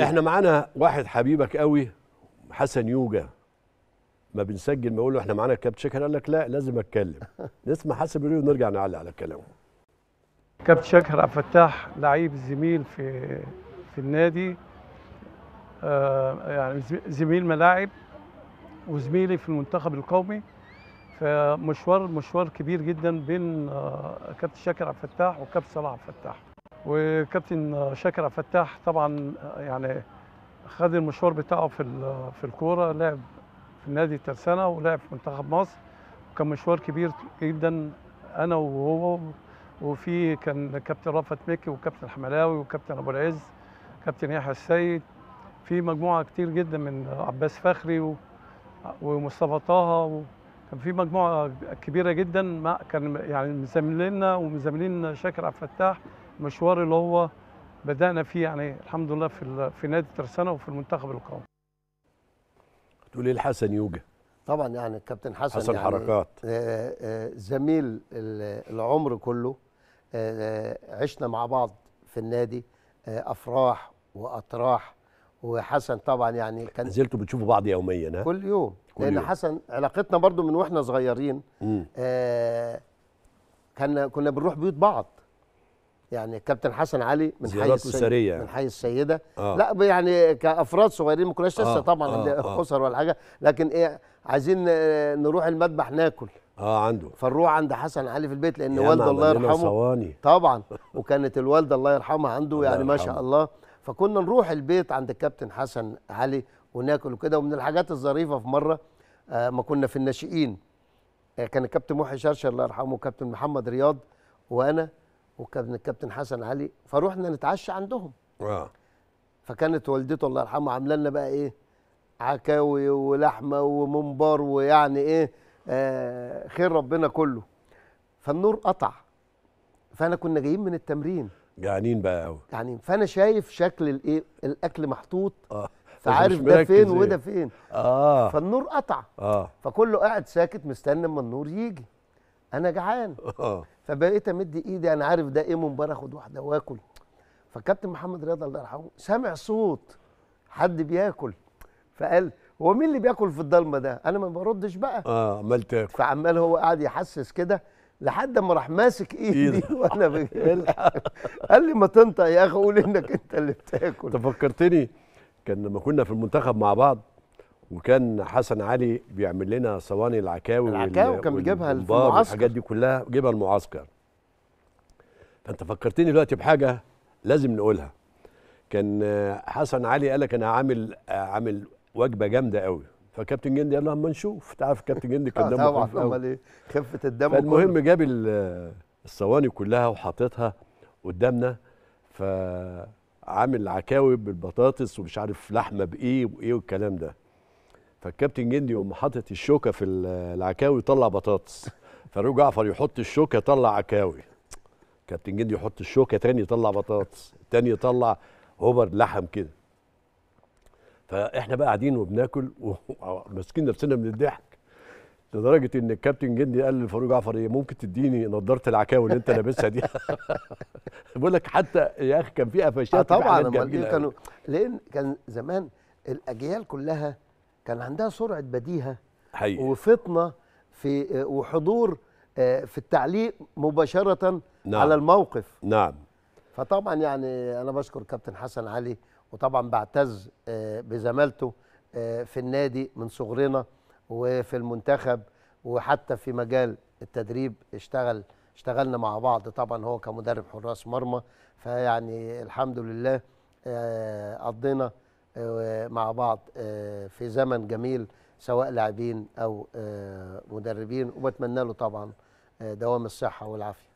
احنا معانا واحد حبيبك قوي حسن يوجا ما بنسجل بقول له احنا معانا كابتن شاكر قال لك لا لازم اتكلم نسمع حسن بيقول إيه ونرجع نعلق على كلامه كابتن شاكر عبد الفتاح لعيب زميل في في النادي آه يعني زميل ملاعب وزميلي في المنتخب القومي فمشوار مشوار كبير جدا بين آه كابتن شاكر عبد الفتاح وكابتن صلاح عبد الفتاح وكابتن شاكر عبد الفتاح طبعا يعني خد المشوار بتاعه في في الكوره لعب في نادي الترسانه ولعب في منتخب مصر وكان مشوار كبير جدا انا وهو وفي كان كابتن رفعت مكي وكابتن حملاوي وكابتن ابو العز كابتن يحيى السيد في مجموعه كتير جدا من عباس فخري ومصطفى طه كان في مجموعه كبيره جدا كان يعني مزملينا ومزملين شاكر عبد الفتاح مشوار اللي هو بدانا فيه يعني الحمد لله في في نادي ترسانه وفي المنتخب القومي. تقول ايه الحسن يوجا؟ طبعا يعني الكابتن حسن حسن يعني حركات آه، آه، زميل العمر كله آه، عشنا مع بعض في النادي افراح واطراح وحسن طبعا يعني كان نزلتوا بتشوفوا بعض يوميا ها كل يوم كل لان يوم. حسن علاقتنا برضو من واحنا صغيرين كان كنا بنروح بيوت بعض يعني كابتن حسن علي من حي السيدة يعني. من حي السيدة آه. لا يعني كأفراد صغيرين ما كناش لسه آه. طبعا آه،, آه. خسر ولا حاجة لكن إيه عايزين آه، نروح المذبح ناكل اه عنده فنروح عند حسن علي في البيت لان والده نعم، الله يرحمه صواني. طبعا وكانت الوالده الله يرحمها عنده الله يعني ما شاء الله فكنا نروح البيت عند الكابتن حسن علي وناكل وكده ومن الحاجات الظريفه في مره آه ما كنا في الناشئين آه كان الكابتن محي شرشر الله يرحمه وكابتن محمد رياض وانا وكان الكابتن حسن علي فروحنا نتعشى عندهم اه فكانت والدته الله يرحمها عامله لنا بقى ايه عكاوي ولحمه وممبار ويعني ايه آه خير ربنا كله فالنور قطع فانا كنا جايين من التمرين جعانين بقى قوي جعانين فانا شايف شكل الايه الاكل محطوط اه فعارف ده فين وده يعني. فين اه فالنور قطع اه فكله قاعد ساكت مستني اما النور يجي انا جعان آه. فبقيت امد ايدي انا عارف ده ايه منبر اخد واحده واكل فكابتن محمد رياض الله يرحمه سامع صوت حد بياكل فقال هو مين اللي بياكل في الضلمه ده انا ما بردش بقى اه عمال تاكل فعمال هو قاعد يحسس كده لحد ما راح ماسك ايدي وانا قال لي ما تنطق يا اخي قول انك انت اللي بتاكل انت فكرتني كان لما كنا في المنتخب مع بعض وكان حسن علي بيعمل لنا صواني العكاوي العكاوي كان بيجيبها المعسكر الحاجات دي كلها جيبها المعسكر فانت فكرتني دلوقتي بحاجه لازم نقولها كان حسن علي قال لك انا عامل عامل وجبه جامده قوي فكابتن جندي قال له اما نشوف انت عارف كابتن جندي آه، كان دمه طبعا امال ايه خفه الدم المهم جاب الصواني كلها وحاططها قدامنا فعامل عكاوي بالبطاطس ومش عارف لحمه بايه وايه والكلام ده فالكابتن جندي يقوم حاطط الشوكه في العكاوي يطلع بطاطس فاروق جعفر يحط الشوكه يطلع عكاوي كابتن جندي يحط الشوكه تاني يطلع بطاطس تاني يطلع هوبر لحم كده فاحنا بقى قاعدين وبناكل وماسكين نفسنا من الضحك لدرجه ان الكابتن جندي قال لفاروق جعفر ايه ممكن تديني نضاره العكاوي اللي انت لابسها دي بقول لك حتى يا اخي كان في قفشات آه، طبعا إيه كانوا لان كان زمان الاجيال كلها كان عندها سرعه بديهه حقيقي. وفطنه في آه، وحضور آه، في التعليق مباشره نعم. على الموقف نعم فطبعا يعني انا بشكر كابتن حسن علي وطبعا بعتز آه، بزمالته في النادي من صغرنا وفي المنتخب وحتى في مجال التدريب اشتغل اشتغلنا مع بعض طبعا هو كمدرب حراس مرمى فيعني الحمد لله قضينا مع بعض آه، في زمن جميل سواء لاعبين او آه، مدربين وبتمنى له طبعا آه، دوام الصحه والعافيه